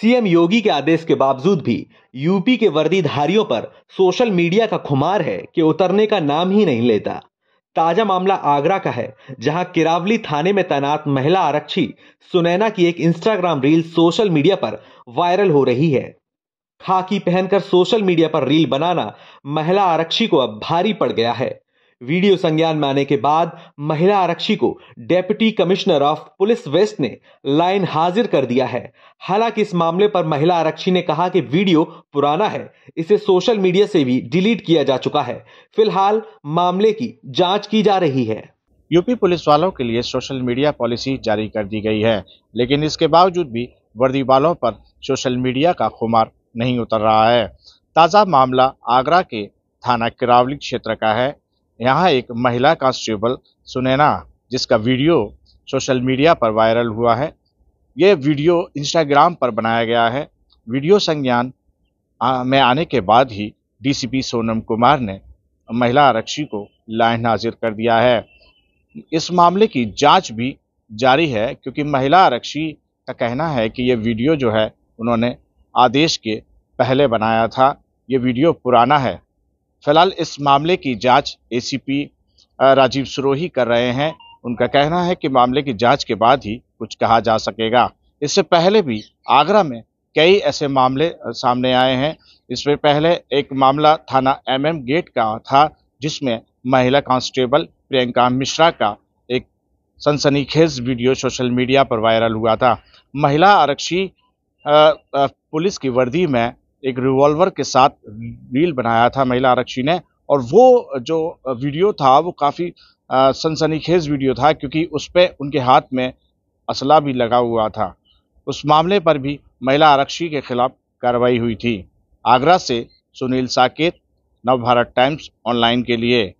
CM योगी के आदेश के बावजूद भी यूपी के वर्दीधारियों पर सोशल मीडिया का खुमार है कि उतरने का नाम ही नहीं लेता ताजा मामला आगरा का है जहां किरावली थाने में तैनात महिला आरक्षी सुनैना की एक इंस्टाग्राम रील सोशल मीडिया पर वायरल हो रही है खाकी पहनकर सोशल मीडिया पर रील बनाना महिला आरक्षी को अब भारी पड़ गया है वीडियो संज्ञान में आने के बाद महिला आरक्षी को deputy commissioner of police west ने लाइन हाजिर कर दिया है हालांकि इस मामले पर महिला आरक्षी ने कहा कि वीडियो पुराना है इसे सोशल मीडिया से भी डिलीट किया जा चुका है फिलहाल मामले की जांच की जा रही है यूपी पुलिस वालों के लिए सोशल मीडिया पॉलिसी जारी कर दी गई है लेकिन इसके बावजूद भी वर्दी वालों पर सोशल मीडिया का खुमार नहीं उतर रहा है ताज़ा मामला आगरा के थाना किरावली क्षेत्र का है यहाँ एक महिला कांस्टेबल सुनैना जिसका वीडियो सोशल मीडिया पर वायरल हुआ है ये वीडियो इंस्टाग्राम पर बनाया गया है वीडियो संज्ञान में आने के बाद ही डीसीपी सोनम कुमार ने महिला आरक्षी को लाइन हाजिर कर दिया है इस मामले की जांच भी जारी है क्योंकि महिला आरक्षी का कहना है कि ये वीडियो जो है उन्होंने आदेश के पहले बनाया था ये वीडियो पुराना है फिलहाल इस मामले की जांच एसीपी राजीव सुरोही कर रहे हैं उनका कहना है कि मामले की जांच के बाद ही कुछ कहा जा सकेगा इससे पहले भी आगरा में कई ऐसे मामले सामने आए हैं इसमें पहले एक मामला थाना एमएम गेट का था जिसमें महिला कांस्टेबल प्रियंका मिश्रा का एक सनसनीखेज वीडियो सोशल मीडिया पर वायरल हुआ था महिला आरक्षी पुलिस की वर्दी में एक रिवॉल्वर के साथ रील बनाया था महिला आरक्षी ने और वो जो वीडियो था वो काफ़ी सनसनीखेज वीडियो था क्योंकि उस पर उनके हाथ में असला भी लगा हुआ था उस मामले पर भी महिला आरक्षी के खिलाफ कार्रवाई हुई थी आगरा से सुनील साकेत नवभारत टाइम्स ऑनलाइन के लिए